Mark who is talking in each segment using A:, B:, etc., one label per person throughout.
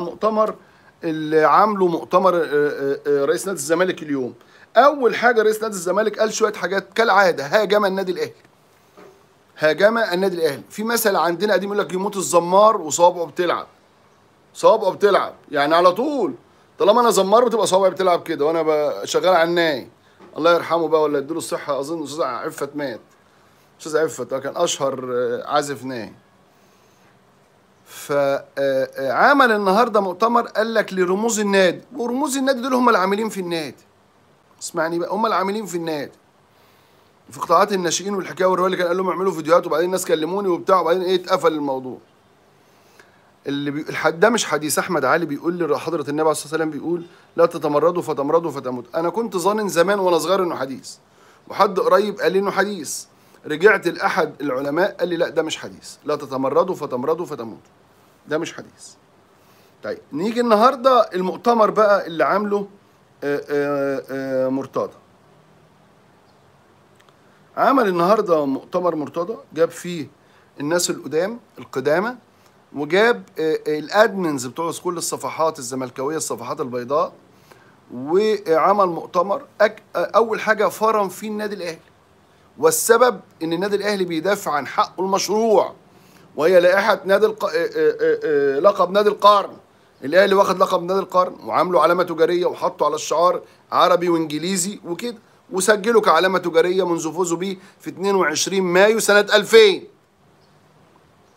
A: مؤتمر اللي عامله مؤتمر آه، آه، آه، رئيس نادي الزمالك اليوم اول حاجه رئيس نادي الزمالك قال شويه حاجات كالعاده هاجم النادي الاهلي هاجم النادي الاهلي في مثل عندنا قديم يقول لك يموت الزمار وصوابعه بتلعب صوابعه بتلعب يعني على طول طالما انا زمار بتبقى صوابعي بتلعب كده وانا شغال على الناي الله يرحمه بقى ولا يديله الصحه اظن استاذ عفت مات استاذ عفت كان اشهر عازف ناي فعمل النهارده مؤتمر قال لك لرموز النادي ورموز النادي دول هم العاملين في النادي اسمعني بقى هم العاملين في النادي في قطاعات الناشئين والحكايه والروايه اللي كان قال لهم اعملوا فيديوهات وبعدين الناس كلموني وبتاع وبعدين ايه اتقفل الموضوع اللي بي... ده مش حديث احمد علي بيقول لحضره النبي عليه الصلاه والسلام بيقول لا تتمردوا فتمردوا فتموت انا كنت ظانن زمان وانا صغير انه حديث وحد قريب قال لي انه حديث رجعت لأحد العلماء قال لي لا ده مش حديث لا تتمردوا فتمردوا فتموتوا ده مش حديث طيب نيجي النهارده المؤتمر بقى اللي عامله آه، آه، آه، مرتضى عمل النهارده مؤتمر مرتضى جاب فيه الناس القدام القدامه وجاب الادمنز بتوع كل الصفحات الزملكاويه الصفحات البيضاء وعمل مؤتمر اول حاجه فرم فيه النادي الاهلي والسبب ان النادي الاهلي بيدافع عن حقه المشروع وهي لائحه نادي الق... آه، آه، آه، لقب نادي القرن الاهلي واخد لقب نادي القرن وعامله علامه تجاريه وحطه على الشعار عربي وانجليزي وكده وسجله كعلامه تجاريه منذ فوزه بيه في 22 مايو سنه 2000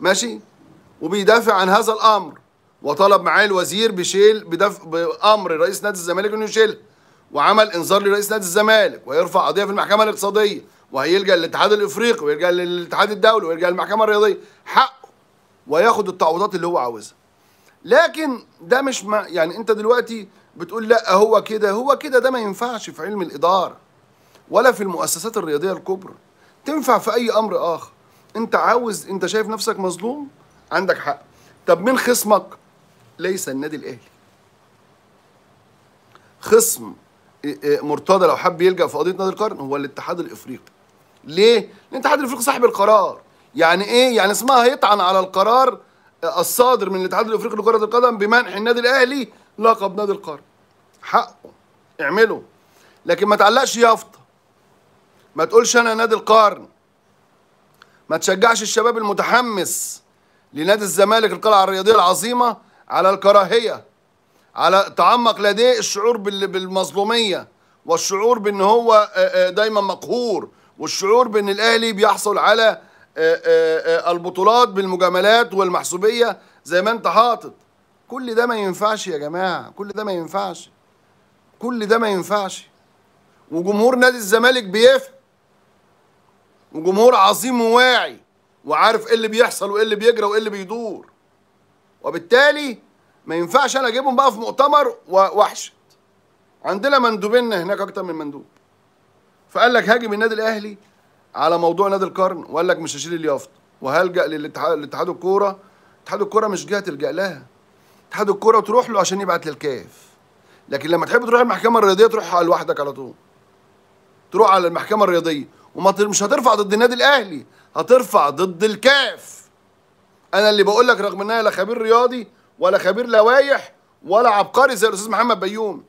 A: ماشي وبيدافع عن هذا الامر وطلب معاه الوزير بشيل بدف... بامر رئيس نادي الزمالك انه يشيلها وعمل انذار لرئيس نادي الزمالك ويرفع قضيه في المحكمه الاقتصاديه وهيلجا للاتحاد الافريقي ويلجا للاتحاد الدولي ويلجا للمحكمه الرياضيه حقه وياخد التعويضات اللي هو عاوزها لكن ده مش ما يعني انت دلوقتي بتقول لا هو كده هو كده ده ما ينفعش في علم الاداره ولا في المؤسسات الرياضيه الكبرى تنفع في اي امر اخر انت عاوز انت شايف نفسك مظلوم عندك حق طب مين خصمك ليس النادي الاهلي خصم مرتضى لو حب يلجا في قضيه نادي القرن هو الاتحاد الافريقي ليه؟ لأن الأفريقي صاحب القرار يعني إيه؟ يعني اسمها هيطعن على القرار الصادر من الاتحاد الأفريقي لكرة القدم بمنح النادي الأهلي لقب نادي القرن حقه اعمله لكن ما تعلقش يافطة ما تقولش أنا نادي القرن ما تشجعش الشباب المتحمس لنادي الزمالك القلعة الرياضية العظيمة على الكراهية على تعمق لديه الشعور بالمظلومية والشعور بأن هو دايما مقهور والشعور بان الاهلي بيحصل على آه، آه، آه، البطولات بالمجاملات والمحسوبيه زي ما انت حاطط كل ده ما ينفعش يا جماعه كل ده ما ينفعش كل ده ما ينفعش وجمهور نادي الزمالك بيفهم وجمهور عظيم وواعي وعارف ايه اللي بيحصل وايه اللي بيجرى وايه اللي بيدور وبالتالي ما ينفعش انا اجيبهم بقى في مؤتمر واحشد عندنا مندوبين هناك اكتر من مندوب فقال لك هاجم النادي الاهلي على موضوع نادي القرن وقال لك مش هشيل اليافطه وهلجا لاتحاد الكوره اتحاد الكوره مش جهه تلجا لها اتحاد الكوره تروح له عشان يبعت للكاف لكن لما تحب تروح المحكمه الرياضيه تروح على لوحدك على طول تروح على المحكمه الرياضيه وما مش هترفع ضد النادي الاهلي هترفع ضد الكاف انا اللي بقول لك رغم ان انا لا خبير رياضي ولا خبير لوايح ولا عبقري زي الاستاذ محمد بيومي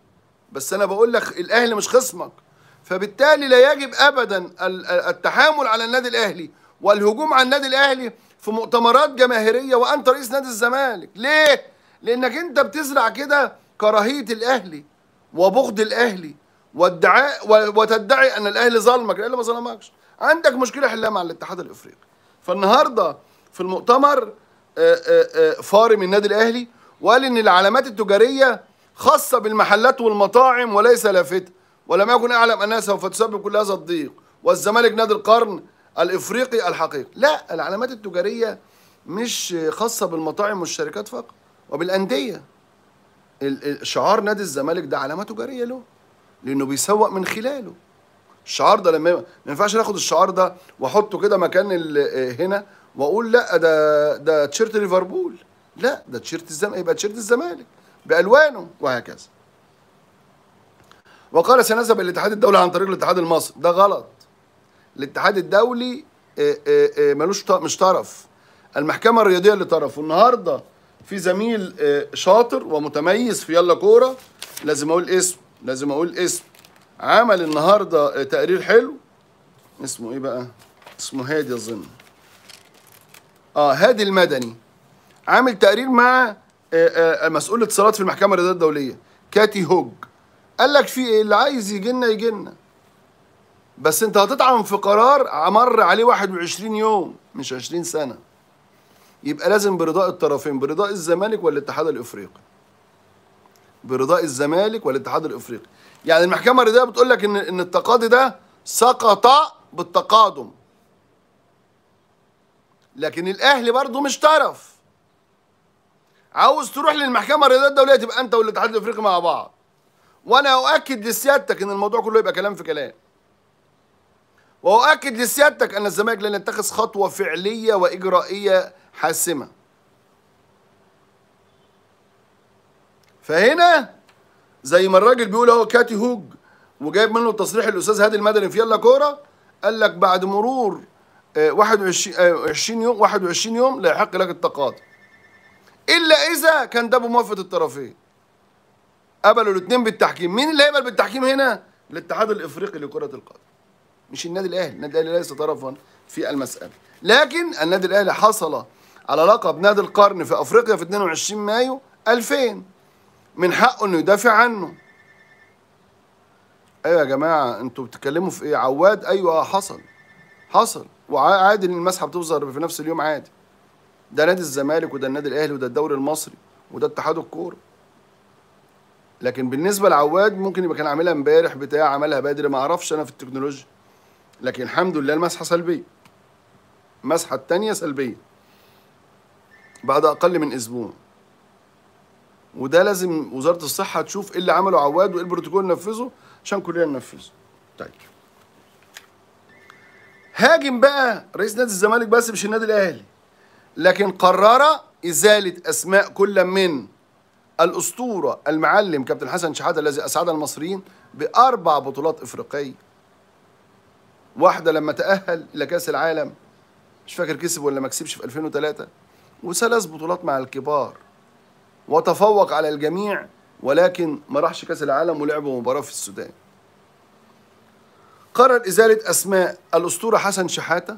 A: بس انا بقول لك الاهلي مش خصمك فبالتالي لا يجب ابدا التحامل على النادي الاهلي والهجوم على النادي الاهلي في مؤتمرات جماهيريه وانت رئيس نادي الزمالك ليه لانك انت بتزرع كده كراهيه الاهلي وبغض الاهلي وادعاء وتدعي ان الاهلي ظلمك الاهلي ما ظلمكش عندك مشكله حلها مع الاتحاد الافريقي فالنهارده في المؤتمر آه، آه، آه، فارم من النادي الاهلي وقال ان العلامات التجاريه خاصه بالمحلات والمطاعم وليس لافته ولم يكن أعلم أنها سوف تسبب كل هذا الضيق والزمالك نادي القرن الإفريقي الحقيقي لا العلامات التجارية مش خاصة بالمطاعم والشركات فقط وبالأندية شعار نادي الزمالك ده علامة تجارية له لأنه بيسوق من خلاله الشعار ده لما ما ينفعش ناخد الشعار ده واحطه كده مكان هنا واقول لا ده ده تيشيرت ليفربول لا ده تيشيرت الزمالك يبقى تيشيرت الزمالك بالوانه وهكذا وقال سنذهب الى الاتحاد الدولي عن طريق الاتحاد المصري ده غلط الاتحاد الدولي آه، آه، آه، ملوش مش طرف المحكمه الرياضيه اللي طرف والنهارده في زميل شاطر ومتميز في يلا كوره لازم اقول اسم لازم اقول اسم عمل النهارده تقرير حلو اسمه ايه بقى اسمه هادي اظن اه هادي المدني عامل تقرير مع مسؤول اتصالات في المحكمه الرياضيه الدوليه كاتي هوج قال لك في ايه اللي عايز يجي لنا يجي لنا بس انت هتطعن في قرار مر عليه 21 يوم مش 20 سنه يبقى لازم برضاء الطرفين برضاء الزمالك والاتحاد الافريقي برضاء الزمالك والاتحاد الافريقي يعني المحكمه الرياضيه بتقول لك ان ان التقاضي ده سقط بالتقادم لكن الاهلي برضه مش طرف عاوز تروح للمحكمه الرياضيه الدوليه تبقى انت والاتحاد الافريقي مع بعض وانا اؤكد لسيادتك ان الموضوع كله يبقى كلام في كلام واؤكد لسيادتك ان الزمالك لن يتخذ خطوه فعليه واجرائيه حاسمه فهنا زي ما الراجل بيقول هو كاتي هوج وجايب منه تصريح الاستاذ هادي المدني في يلا كوره قال لك بعد مرور 21 آه، آه، يوم 21 يوم لا يحق لك التقاضي الا اذا كان ده بموافقه الطرفين قبلوا الاثنين بالتحكيم مين اللي هيقبل بالتحكيم هنا الاتحاد الافريقي لكره القدم مش النادي الاهلي النادي الاهلي ليس طرفا في المساله لكن النادي الاهلي حصل على لقب نادي القرن في افريقيا في 22 مايو 2000 من حقه انه يدافع عنه ايوه يا جماعه انتوا بتتكلموا في ايه عواد ايوه حصل حصل وعادي ان المسحه بتظهر في نفس اليوم عادي ده نادي الزمالك وده النادي الاهلي وده الدوري المصري وده اتحاد الكوره لكن بالنسبه لعواد ممكن يبقى كان عاملها امبارح بتاع عملها بدري ما اعرفش انا في التكنولوجيا لكن الحمد لله المسحه سلبيه المسحه الثانيه سلبيه بعد اقل من اسبوع وده لازم وزاره الصحه تشوف ايه اللي عمله عواد وايه البروتوكول نفذه عشان كلنا ننفذه طيب هاجم بقى رئيس نادي الزمالك بس مش النادي الاهلي لكن قرر ازاله اسماء كل من الأسطورة المعلم كابتن حسن شحاتة الذي أسعد المصريين بأربع بطولات إفريقية واحدة لما تأهل إلى كأس العالم مش فاكر كسب ولا ما كسبش في 2003 وثلاث بطولات مع الكبار وتفوق على الجميع ولكن ما راحش كأس العالم ولعبوا مباراة في السودان قرر إزالة أسماء الأسطورة حسن شحاتة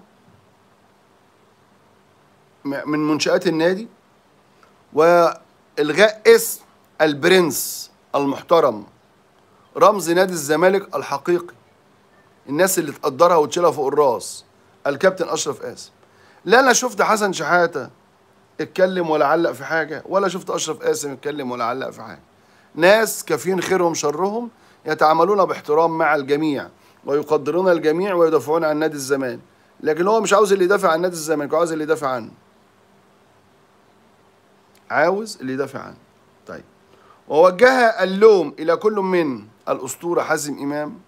A: من منشآت النادي و إلغاء اسم البرنس المحترم رمز نادي الزمالك الحقيقي الناس اللي تقدرها وتشيلها فوق الراس الكابتن أشرف قاسم لا أنا شفت حسن شحاتة اتكلم ولا علق في حاجة ولا شفت أشرف قاسم اتكلم ولا علق في حاجة ناس كافين خيرهم شرهم يتعاملون باحترام مع الجميع ويقدرون الجميع ويدافعون عن نادي الزمالك لكن هو مش عاوز اللي يدافع عن نادي الزمالك عاوز اللي يدافع عنه عاوز اللي يدافع عنه طيب ووجه اللوم إلى كل من الأسطورة حازم إمام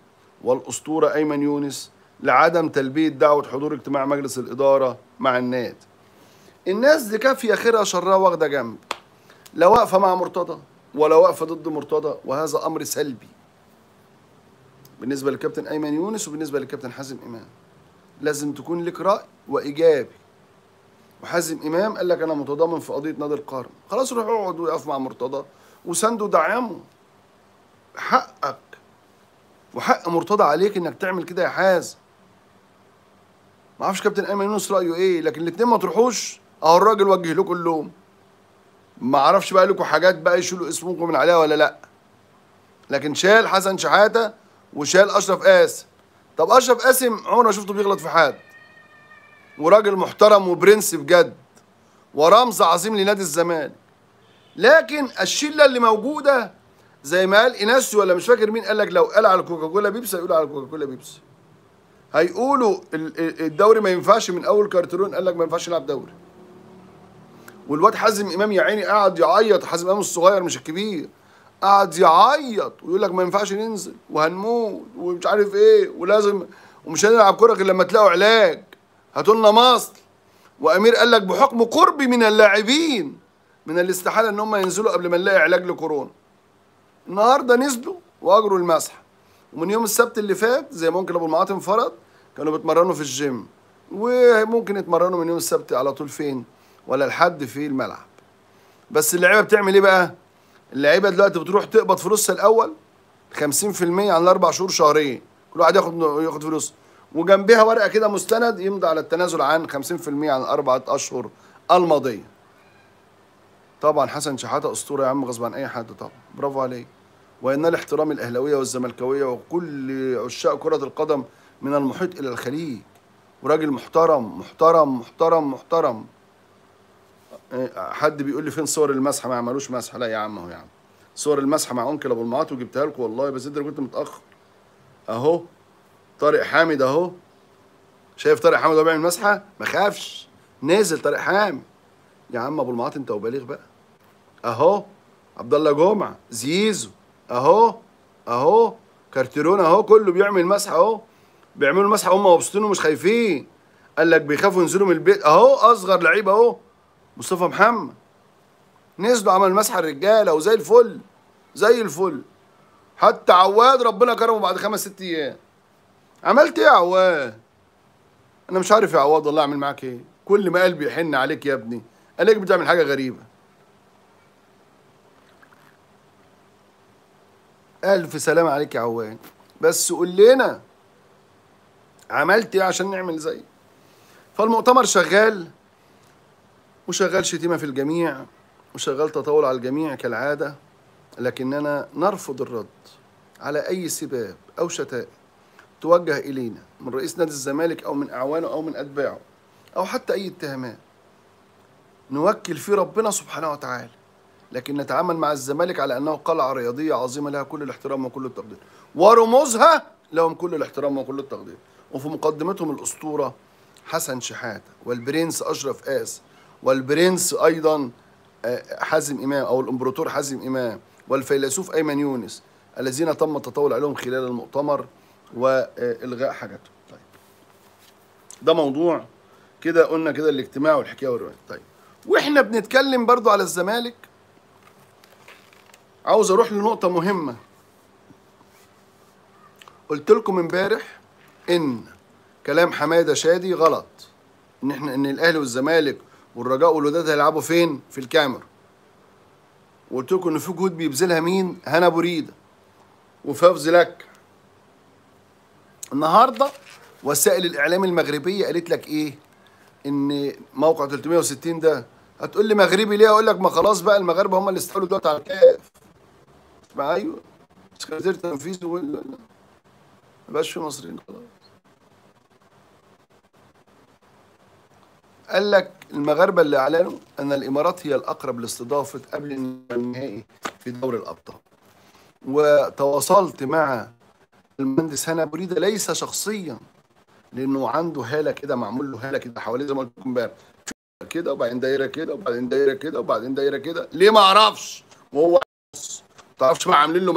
A: والأسطورة أيمن يونس لعدم تلبية دعوة حضور اجتماع مجلس الإدارة مع النادي الناس دي كافية خيرها شرها واخدة جنب لا واقفة مع مرتضى ولا واقفة ضد مرتضى وهذا أمر سلبي بالنسبة للكابتن أيمن يونس وبالنسبة للكابتن حازم إمام لازم تكون لك رأي وإيجابي وحازم امام قال لك انا متضامن في قضيه نادي القرن خلاص روح اقعد وقف مع مرتضى وسنده دعمه حقك وحق مرتضى عليك انك تعمل كده يا حازم ما اعرفش كابتن ايمن يونس رايه ايه لكن الاثنين ما تروحوش اهو الراجل وجه لكم اللوم ما اعرفش بقى لكم حاجات بقى يشيلوا اسمكم من عليها ولا لا لكن شال حسن شحاته وشال اشرف قاسم طب اشرف قاسم عمري ما شفته بيغلط في حد وراجل محترم وبرنس بجد ورمز عظيم لنادي الزمالك لكن الشله اللي موجوده زي ما قال ايناسيو ولا مش فاكر مين قال لك لو قال على الكوكاكولا بيبسي هيقول على الكوكاكولا بيبسي هيقولوا الدوري ما ينفعش من اول كارترون قال لك ما ينفعش نلعب دوري والواد حازم امام يا عيني قعد يعيط حازم امام الصغير مش الكبير قعد يعيط ويقول لك ما ينفعش ننزل وهنموت ومش عارف ايه ولازم ومش هنلعب كوره غير لما تلاقوا علاج هاتوا لنا مصر وامير قال لك بحكم قربي من اللاعبين من الاستحاله ان هم ينزلوا قبل ما نلاقي علاج لكورونا النهارده نزلوا واجروا المسح ومن يوم السبت اللي فات زي ممكن ابو المعاطي فرض كانوا بيتمرنوا في الجيم وممكن يتمرنوا من يوم السبت على طول فين ولا لحد في الملعب بس اللعيبه بتعمل ايه بقى اللعيبه دلوقتي بتروح تقبض فلوسها الاول 50% عن الاربع شهور شهرين كل واحد ياخد ياخد فلوسه وجنبها ورقه كده مستند يمضي على التنازل عن 50% عن اربعه اشهر الماضيه. طبعا حسن شحاته اسطوره يا عم غصب عن اي حد طبعا برافو عليه. وان الاحترام الاهلاويه والزملكاويه وكل عشاق كره القدم من المحيط الى الخليج. وراجل محترم محترم محترم محترم. حد بيقول لي فين صور المسح ما عملوش مسح لا يا عم اهو يا عم. صور المسح مع انكل ابو المعاط وجبتها لكم والله بس انت كنت متاخر. اهو طارق حامد اهو شايف طارق حامد وهو بيعمل مسحه ما خافش نزل طارق حامد يا عم ابو المعاط انت وبالغ بقى اهو عبد الله جمعه زيزو اهو اهو كارتيرون اهو كله بيعمل مسحه اهو بيعملوا مسحه هم مبسوطين ومش خايفين قال لك بيخافوا ينزلوا من البيت اهو اصغر لعيب اهو مصطفى محمد نزلوا عمل مسحه الرجاله وزي الفل زي الفل حتى عواد ربنا كرمه بعد خمس ست ايام عملت ايه يا عواد انا مش عارف يا عواد والله اعمل معاك ايه كل ما قلبي يحن عليك يا ابني الاقيك بتعمل حاجه غريبه الف سلام عليك يا عواد بس قول لنا عملت ايه عشان نعمل زي فالمؤتمر شغال وشغال شتيمه في الجميع وشغال تطاول على الجميع كالعاده لكننا نرفض الرد على اي سباب او شتائم توجه إلينا من رئيس نادي الزمالك أو من أعوانه أو من أتباعه أو حتى أي اتهامات نوكل فيه ربنا سبحانه وتعالى لكن نتعامل مع الزمالك على أنه قلعة رياضية عظيمة لها كل الاحترام وكل التقدير ورموزها لهم كل الاحترام وكل التقدير وفي مقدمتهم الأسطورة حسن شحاتة والبرنس أشرف قاس والبرنس أيضا آه، حازم إمام أو الإمبراطور حازم إمام والفيلسوف أيمن يونس الذين تم التطاول عليهم خلال المؤتمر والغاء حاجاته طيب ده موضوع كده قلنا كده الاجتماع والحكايه والروايه طيب واحنا بنتكلم برضو على الزمالك عاوز اروح لنقطه مهمه قلت لكم امبارح ان كلام حماده شادي غلط ان احنا ان الاهلي والزمالك والرجاء والوداد هيلعبوا فين في الكاميرا وقلت لكم ان في جهود بيبذلها مين هنا بريده وفاف لك النهارده وسائل الاعلام المغربيه قالت لك ايه ان موقع 360 ده هتقول لي مغربي ليه اقول لك ما خلاص بقى المغاربه هم اللي استولوا دلوقتي على الكاف ايوه سكرتير تنفيذي ولا ما بقاش في مصريين خلاص قال لك المغاربه اللي اعلنوا ان الامارات هي الاقرب لاستضافه قبل النهائي في دوري الابطال وتواصلت مع المهندس هنا ابو ريده ليس شخصيا لانه عنده هاله كده معمول له هاله كده حواليه زي ما قلت لكم امبارح كده وبعدين دايره كده وبعدين دايره كده وبعدين دايره كده ليه ما اعرفش وهو ما تعرفش بقى عاملين له